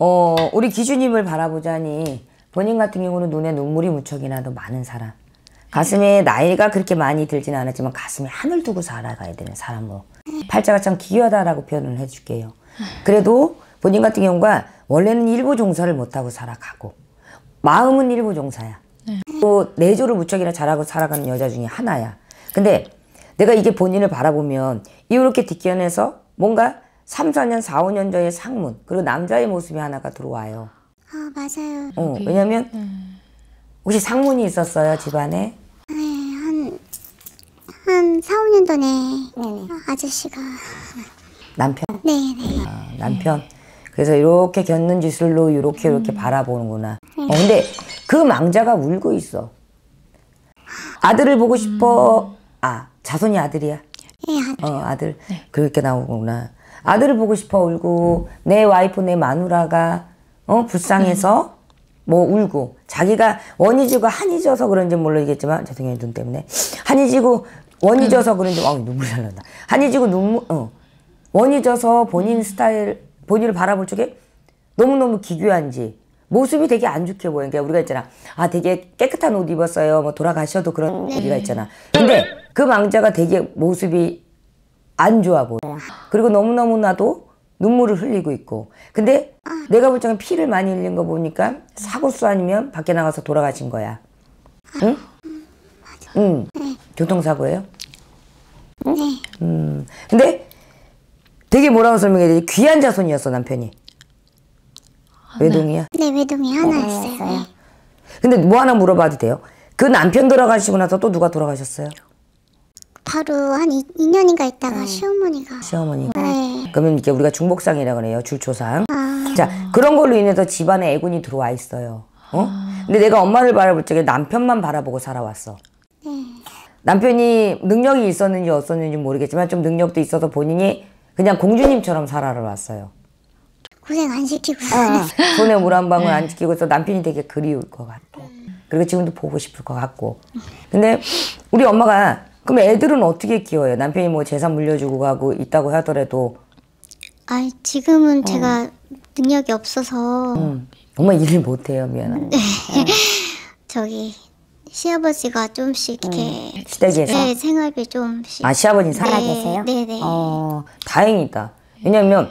어, 우리 기준님을 바라보자니 본인 같은 경우는 눈에 눈물이 무척이나도 많은 사람. 가슴에 나이가 그렇게 많이 들지는 않았지만 가슴에 한을 두고 살아가야 되는 사람으로 뭐. 팔자가 참 기묘하다라고 표현을 해줄게요. 그래도 본인 같은 경우가 원래는 일부 종사를 못하고 살아가고 마음은 일부 종사야. 네. 또 내조를 무척이나 잘하고 살아가는 여자 중에 하나야. 근데 내가 이게 본인을 바라보면 이렇게 뒷견에서 뭔가 3, 4년, 4, 5년 전의 상문 그리고 남자의 모습이 하나가 들어와요. 아 맞아요. 어, 왜냐면 네. 혹시 상문이 있었어요 집안에? 네, 한 4, 5년 전에 네네. 어. 아, 아저씨가 남편? 네네. 네. 아, 남편. 그래서 이렇게 곁눈지술로 이렇게 이렇게 음. 바라보는구나. 네. 어, 근데 그 망자가 울고 있어. 아들을 보고 싶어. 음. 아 자손이 아들이야. 예, 아들. 어, 아들. 네. 그렇게 나오구나. 아들을 보고 싶어 울고 내 와이프 내 마누라가 어 불쌍해서 뭐 울고 자기가 원이지고 한이져서 그런지 모르겠지만 죄송해요 눈 때문에 한이지고 원이져서 그런지 아 눈물 이잘 난다 한이지고 눈물 어 원이져서 본인 스타일 본인을 바라볼 적에 너무너무 기괴한지 모습이 되게 안 좋게 보여. 그러니까 우리가 있잖아. 아, 되게 깨끗한 옷 입었어요. 뭐 돌아가셔도 그런 네. 우리가 있잖아. 근데 그 망자가 되게 모습이 안 좋아 보여. 그리고 너무너무나도 눈물을 흘리고 있고. 근데 내가 볼 적엔 피를 많이 흘린 거 보니까 사고수 아니면 밖에 나가서 돌아가신 거야. 응? 응. 교통사고예요? 네. 음. 근데 되게 뭐라고 설명해야 되지? 귀한 자손이었어 남편이. 아, 네. 외동이야? 네, 외동이 하나였어요. 어. 근데 뭐 하나 물어봐도 돼요? 그 남편 돌아가시고 나서 또 누가 돌아가셨어요? 바로 한 2, 2년인가 있다가 음. 시어머니가 시어머니가 네. 그러면 이제 우리가 중복상이라 고해요 줄초상 아. 자 그런 걸로 인해서 집안에 애군이 들어와 있어요 어? 아. 근데 내가 엄마를 바라볼 적에 남편만 바라보고 살아왔어 네. 남편이 능력이 있었는지 없었는지 모르겠지만 좀 능력도 있어서 본인이 그냥 공주님처럼 살아 왔어요 고생 안 시키고 아, 손에 물 한 방울 네. 안 시키고 있어 남편이 되게 그리울 것 같고 그리고 지금도 보고 싶을 것 같고 근데 우리 엄마가 그럼 애들은 어떻게 키워요? 남편이 뭐 재산 물려주고 가고 있다고 하더라도. 아 지금은 어. 제가 능력이 없어서. 음. 정말 일을 못해요, 미안합 네. 저기 시아버지가 좀씩 음. 이렇게 음. 시댁에서 네, 생활비 좀씩. 아 시아버지 살아 네, 계세요? 네, 네네. 어 다행이다. 왜냐면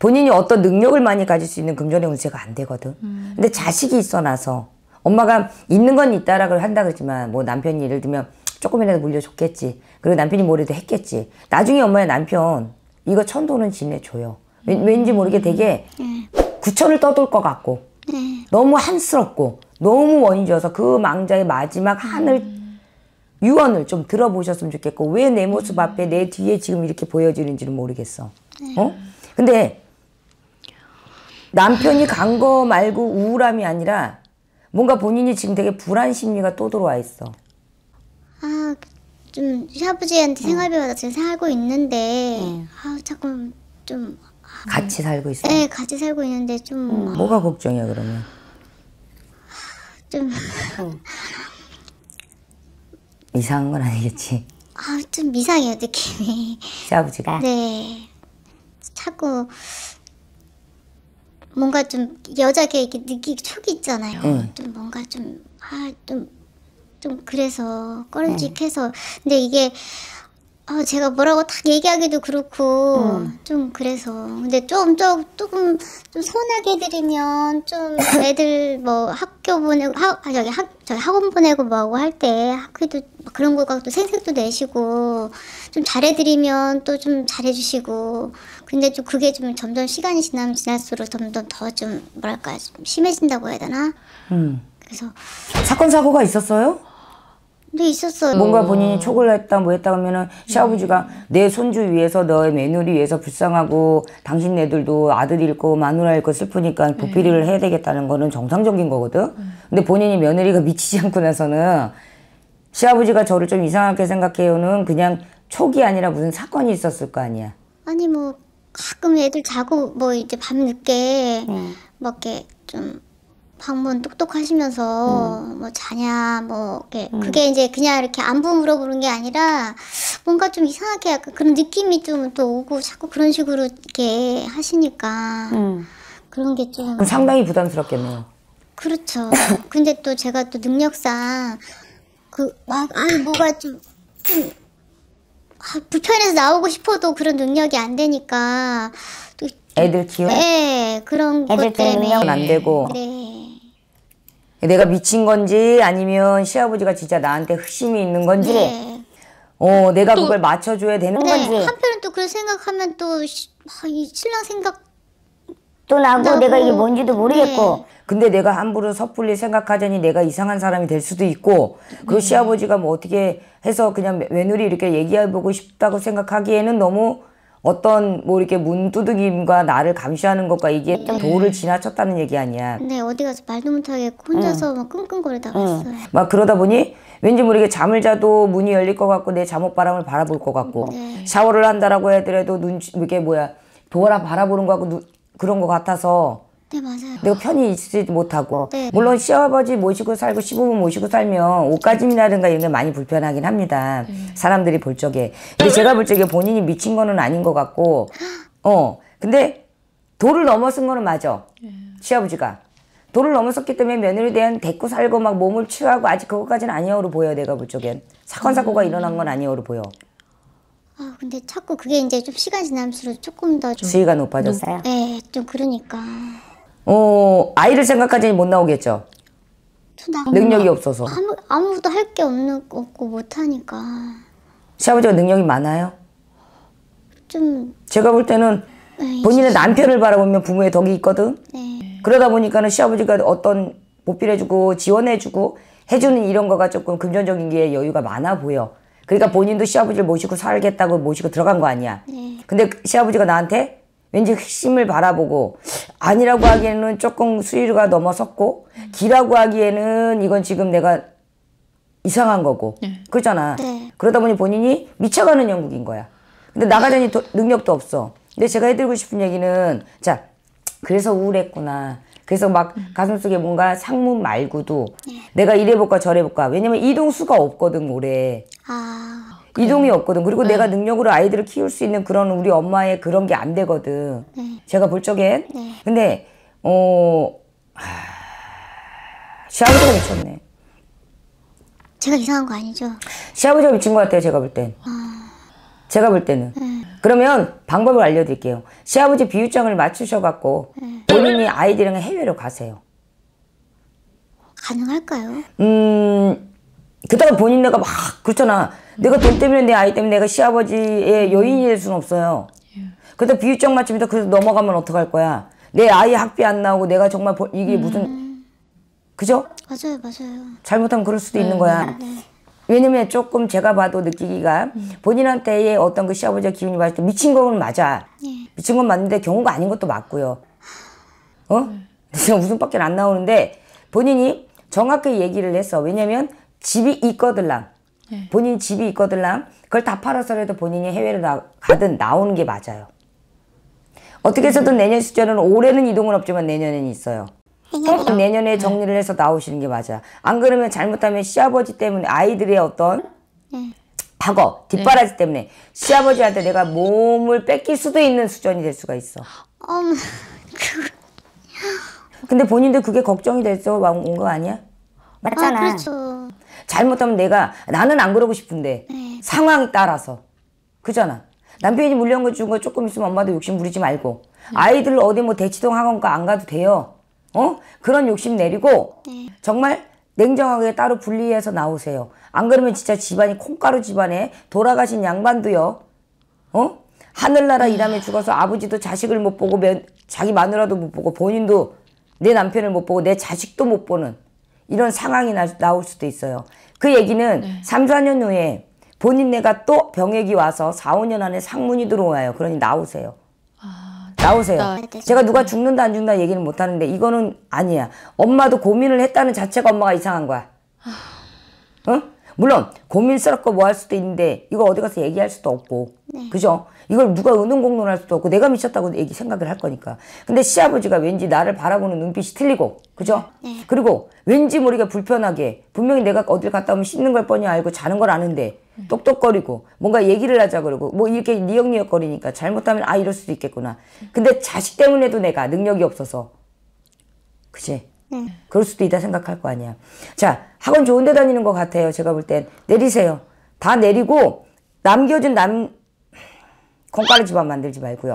본인이 어떤 능력을 많이 가질 수 있는 금전의 문제가 안 되거든. 음. 근데 자식이 있어 나서 엄마가 있는 건 있다라고 한다 그러지만 뭐 남편이 예를 들면 조금이라도 물려줬겠지. 그리고 남편이 뭐래도 했겠지. 나중에 엄마야 남편 이거 천 돈은 지내줘요. 음. 왠지 모르게 되게 네. 구천을 떠돌 것 같고 네. 너무 한스럽고 너무 원인지어서 그 망자의 마지막 한을 음. 유언을 좀 들어보셨으면 좋겠고 왜 내 모습 음. 앞에 내 뒤에 지금 이렇게 보여지는지는 모르겠어. 네. 어? 근데 남편이 간 거 말고 우울함이 아니라 뭔가 본인이 지금 되게 불안 심리가 또 들어와 있어. 좀 시아버지한테 어. 생활비받아 지금 살고 있는데 어. 아 자꾸 좀 아, 같이 살고 있어. 네, 같이 살고 있는데 좀 음, 뭐가 걱정이야 그러면? 좀 이상한 건 아니겠지. 아, 좀 이상해요 느낌이. 시아버지가. 네. 자꾸 뭔가 좀 여자게 느끼 촉이 있잖아요. 응. 좀 뭔가 좀 아, 좀좀 그래서 꺼림직해서 음. 네. 근데 이게 어, 제가 뭐라고 딱 얘기하기도 그렇고 음. 좀 그래서 근데 좀, 좀 조금 좀손하게 드리면 좀 애들 뭐 학교 보내고 하, 아, 저기 학, 저기 학원 보내고 뭐하고 할 때 학교도 뭐 그런 거가 또 생색도 내시고 좀 잘해드리면 또 좀 잘해주시고 근데 좀 그게 좀 점점 시간이 지나면 지날수록 점점 더 좀 뭐랄까 좀 심해진다고 해야 되나? 음. 그래서 사건 사고가 있었어요? 네 있었어요. 뭔가 본인이 촉을 했다 뭐 했다 하면은 시아버지가 음. 내 손주 위해서 너의 며느리 위해서 불쌍하고 당신 애들도 아들 잃고 마누라 잃고 슬프니까 부피를 네. 해야 되겠다는 거는 정상적인 거거든. 음. 근데 본인이 며느리가 미치지 않고 나서는 시아버지가 저를 좀 이상하게 생각해요는 그냥 촉이 아니라 무슨 사건이 있었을 거 아니야. 아니 뭐 가끔 애들 자고 뭐 이제 밤 늦게 막 네. 뭐 이렇게 좀 방문 똑똑 하시면서 음. 뭐 자냐 뭐 이렇게 음. 그게 이제 그냥 이렇게 안부 물어보는 게 아니라 뭔가 좀 이상하게 약간 그런 느낌이 좀 또 오고 자꾸 그런 식으로 이렇게 하시니까 음. 그런 게 좀 상당히 부담스럽겠네요. 그렇죠. 근데 또 제가 또 능력상 그막 아니 뭐가 좀, 좀 아, 불편해서 나오고 싶어도 그런 능력이 안 되니까 또 애들 키워. 네 예, 그런 것 때문에 안 되고. 네. 내가 미친 건지 아니면 시아버지가 진짜 나한테 흑심이 있는 건지 네. 어 내가 또, 그걸 맞춰줘야 되는 네, 건지 한편은 또 그런 생각하면 또이 아, 신랑 생각 또 나고, 내가 이게 뭔지도 모르겠고 네. 근데 내가 함부로 섣불리 생각하자니 내가 이상한 사람이 될 수도 있고 그 네. 시아버지가 뭐 어떻게 해서 그냥 며느리 이렇게 얘기해보고 싶다고 생각하기에는 너무 어떤 뭐 이렇게 문두드김과 나를 감시하는 것과 이게 좀 네. 도를 지나쳤다는 얘기 아니야. 네, 어디 가서 말도 못하게 혼자서 응. 막 끙끙거리다가 어요 막 그러다 보니 왠지 모르게 뭐 잠을 자도 문이 열릴 것 같고 내 잠옷 바람을 바라볼 것 같고 네. 샤워를 한다라고 해더라도 눈 이게 뭐야 보라 바라보는 거 같고 누, 그런 것 같아서 네 맞아요. 내가 편히 있지 못하고 네. 물론 시아버지 모시고 살고 시부모 모시고 살면 옷가짐이라든가 이런 게 많이 불편하긴 합니다. 음. 사람들이 볼 적에 근데 제가 볼 적에 본인이 미친 거는 아닌 것 같고 어 근데 도를 넘어선 거는 맞아 음. 시아버지가 도를 넘어섰기 때문에 며느리에 대한 데리고 살고 막 몸을 치유하고 아직 그것까지는 아니어로 보여 내가 볼 적엔 사건 사고가 음. 일어난 건 아니어로 보여. 아 근데 자꾸 그게 이제 좀 시간 지남수록 조금 더좀 수위가 높아졌어요. 네, 좀 그러니까. 어, 아이를 생각하자니 못 나오겠죠? 능력이 없어서. 아무, 아무것도 할 게 없는, 없고 못하니까. 시아버지가 능력이 많아요? 좀. 제가 볼 때는 에이, 네, 본인의 진짜. 남편을 바라보면 부모의 덕이 있거든? 네. 그러다 보니까는 시아버지가 어떤 보필해주고 지원해주고 해주는 이런 거가 조금 금전적인 게 여유가 많아 보여. 그러니까 네. 본인도 시아버지를 모시고 살겠다고 모시고 들어간 거 아니야. 네. 근데 시아버지가 나한테 왠지 핵심을 바라보고 아니라고 하기에는 조금 수위가 넘어섰고 음. 기라고 하기에는 이건 지금 내가 이상한 거고 네. 예. 그잖아 네. 그러다 보니 본인이 미쳐가는 영국인 거야 근데 나가려니 도, 능력도 없어 근데 제가 해드리고 싶은 얘기는 자 그래서 우울했구나 그래서 막 음. 가슴속에 뭔가 상문 말고도 네. 내가 이래볼까 저래볼까 왜냐면 이동수가 없거든 올해 아. 그래요. 이동이 없거든. 그리고 네. 내가 능력으로 아이들을 키울 수 있는 그런 우리 엄마의 그런 게 안 되거든. 네. 제가 볼 적엔. 네. 근데 어 하... 시아버지가 미쳤네. 제가 이상한 거 아니죠? 시아버지가 미친 것 같아요. 제가 볼 땐. 아... 제가 볼 때는. 네. 그러면 방법을 알려드릴게요. 시아버지 비유장을 맞추셔갖고 네. 본인이 아이들이랑 해외로 가세요. 가능할까요? 음. 그다가 본인 내가 막 그렇잖아. 내가 돈 때문에 내 아이 때문에 내가 시아버지의 여인이 될 수는 없어요. 그다 예. 비유적 맞춤이다. 그래서 넘어가면 어떡할 거야? 내 아이 학비 안 나오고 내가 정말 보, 이게 음. 무슨 그죠? 맞아요, 맞아요. 잘못하면 그럴 수도 네, 있는 거야. 네, 네. 왜냐면 조금 제가 봐도 느끼기가 음. 본인한테의 어떤 그 시아버지의 기운이 맞을 때 미친 건 맞아. 네. 미친 건 맞는데 경우가 아닌 것도 맞고요. 어? 네. 지 웃음밖에 안 나오는데 본인이 정확하게 얘기를 했어. 왜냐면 집이 있거든랑 네. 본인 집이 있거든랑 그걸 다 팔아서라도 본인이 해외로 나, 가든 나오는 게 맞아요. 어떻게 해서든 내년 수저은 올해는 이동은 없지만 내년에는 있어요. 꼭 내년에 네. 정리를 해서 나오시는 게 맞아. 안 그러면 잘못하면 시아버지 때문에 아이들의 어떤 과거 네. 뒷바라지 네. 때문에 시아버지한테 내가 몸을 뺏길 수도 있는 수전이 될 수가 있어. 엄 근데 본인도 그게 걱정이 돼서 온거 아니야? 아, 맞잖아. 아, 그렇죠. 잘못하면 내가 나는 안 그러고 싶은데 네. 상황에 따라서 그잖아. 남편이 물려온 거 준 거 조금 있으면 엄마도 욕심 부리지 말고 네. 아이들 어디 뭐 대치동 학원가 안 가도 돼요. 어? 그런 욕심 내리고 네. 정말 냉정하게 따로 분리해서 나오세요. 안 그러면 진짜 집안이 콩가루 집안에 돌아가신 양반도요. 어? 하늘나라 네. 일하며 죽어서 아버지도 자식을 못 보고 자기 마누라도 못 보고 본인도 내 남편을 못 보고 내 자식도 못 보는 이런 상황이 나, 올 수도 있어요. 그 얘기는 네. 3, 4년 후에 본인네가 또 병액이 와서 4, 5년 안에 상문이 들어와요. 그러니 나오세요. 아, 나오세요. 제가 누가 네. 죽는다 안 죽는다 얘기는 못 하는데 이거는 아니야. 엄마도 고민을 했다는 자체가 엄마가 이상한 거야. 아... 응? 물론 고민스럽고 뭐 할 수도 있는데 이거 어디 가서 얘기할 수도 없고 네. 그죠? 이걸 누가 은은공론할 수도 없고 내가 미쳤다고 얘기 생각을 할 거니까. 근데 시아버지가 왠지 나를 바라보는 눈빛이 틀리고 그죠? 네. 그리고 왠지 모르게 불편하게 분명히 내가 어딜 갔다 오면 씻는 걸 뻔히 알고 자는 걸 아는데 똑똑거리고 뭔가 얘기를 하자 그러고 뭐 이렇게 니역니역 거리니까 잘못하면 아 이럴 수도 있겠구나. 근데 자식 때문에도 내가 능력이 없어서 그지? 네. 그럴 수도 있다 생각할 거 아니야. 자, 학원 좋은 데 다니는 것 같아요. 제가 볼 땐. 내리세요. 다 내리고, 남겨진 남, 콩가루 집안 만들지 말고요.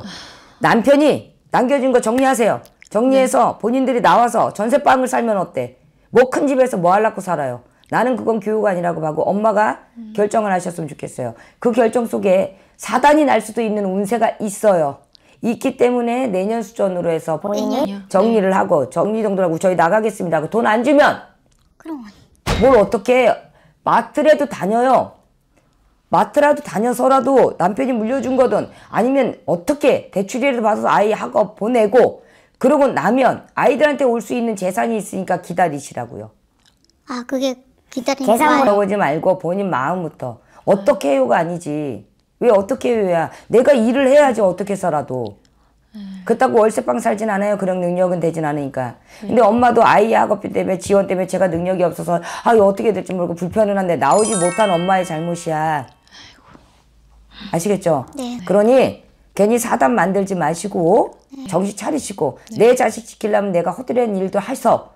남편이 남겨진거 정리하세요. 정리해서 네. 본인들이 나와서 전세방을 살면 어때? 뭐 큰 집에서 뭐 하려고 살아요? 나는 그건 교육 아니라고 하고 엄마가 음. 결정을 하셨으면 좋겠어요. 그 결정 속에 사단이 날 수도 있는 운세가 있어요. 있기 때문에 내년 수준으로 해서 본인이 네. 정리를 네. 하고 정리 정도 하고 저희 나가겠습니다 돈 안 주면 그럼 뭘 어떻게 마트라도 다녀요. 마트라도 다녀서라도 남편이 물려준 거든 아니면 어떻게 대출이라도 받아서 아이 학업 보내고 그러고 나면 아이들한테 올 수 있는 재산이 있으니까 기다리시라고요. 아 그게 기다리는 계산 물어보지 말고 본인 마음부터 어떻게 해요가 아니지. 왜 어떻게 해야 내가 일을 해야지 어떻게 살아도 그렇다고 월세방 살진 않아요. 그런 능력은 되진 않으니까. 근데 네. 엄마도 아이 학업비 때문에 지원 때문에 제가 능력이 없어서 아 이거 어떻게 될지 모르고 불편은 한데 나오지 못한 엄마의 잘못이야. 아시겠죠? 네. 그러니 괜히 사단 만들지 마시고 네. 정신 차리시고 네. 내 자식 지키려면 내가 허드렛 일도 해서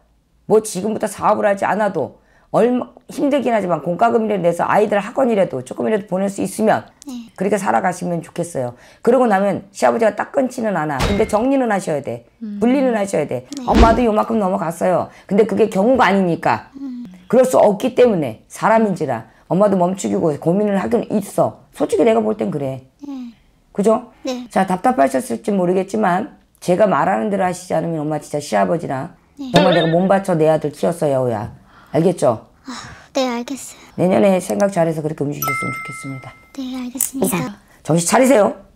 뭐 지금부터 사업을 하지 않아도 얼마 힘들긴 하지만 공과금이라도 내서 아이들 학원이라도 조금이라도 보낼 수 있으면 네. 그렇게 살아가시면 좋겠어요. 그러고 나면 시아버지가 딱 끊지는 않아. 근데 정리는 하셔야 돼. 음. 분리는 하셔야 돼. 네. 엄마도 요만큼 넘어갔어요. 근데 그게 경우가 아니니까. 음. 그럴 수 없기 때문에 사람인지라 엄마도 멈추기고 고민을 하긴 있어. 솔직히 내가 볼 땐 그래. 네. 그죠? 네. 자 답답하셨을지 모르겠지만 제가 말하는 대로 하시지 않으면 엄마 진짜 시아버지나 네. 정말 내가 몸 바쳐 내 아들 키웠어 요우야 알겠죠? 아, 네, 알겠어요. 내년에 생각 잘해서 그렇게 움직이셨으면 좋겠습니다. 네, 알겠습니다. 이상. 정신 차리세요.